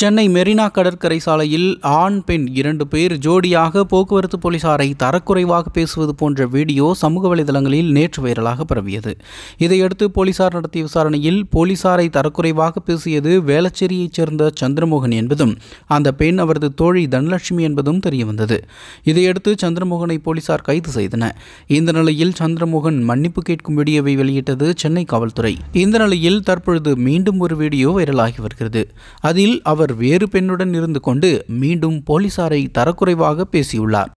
சென்னை மெரினா கடற்கரை சாலையில் ஆண் பெண் இரண்டு பேர் ஜோடியாக போக்குவரத்து போலீசாரை தரக்குறைவாக பேசுவது போன்ற வீடியோ சமூக வலைதளங்களில் நேற்று வைரலாக பரவியது இதையடுத்து போலீசார் நடத்திய விசாரணையில் போலீசாரை தரக்குறைவாக பேசியது வேளச்சேரியைச் சேர்ந்த சந்திரமோகன் என்பதும் அந்த பெண் அவரது தோழி தனலட்சுமி என்பதும் தெரியவந்தது இதையடுத்து சந்திரமோகனை போலீசார் கைது செய்தனர் இந்த நிலையில் சந்திரமோகன் மன்னிப்பு கேட்கும் வீடியோவை வெளியிட்டது சென்னை காவல்துறை இந்த நிலையில் தற்பொழுது மீண்டும் ஒரு வீடியோ வைரலாகி வருகிறது அதில் அவர் அவர் வேறு பெண்ணுடன் இருந்து கொண்டு மீண்டும் போலீசாரை தரக்குறைவாக பேசியுள்ளார்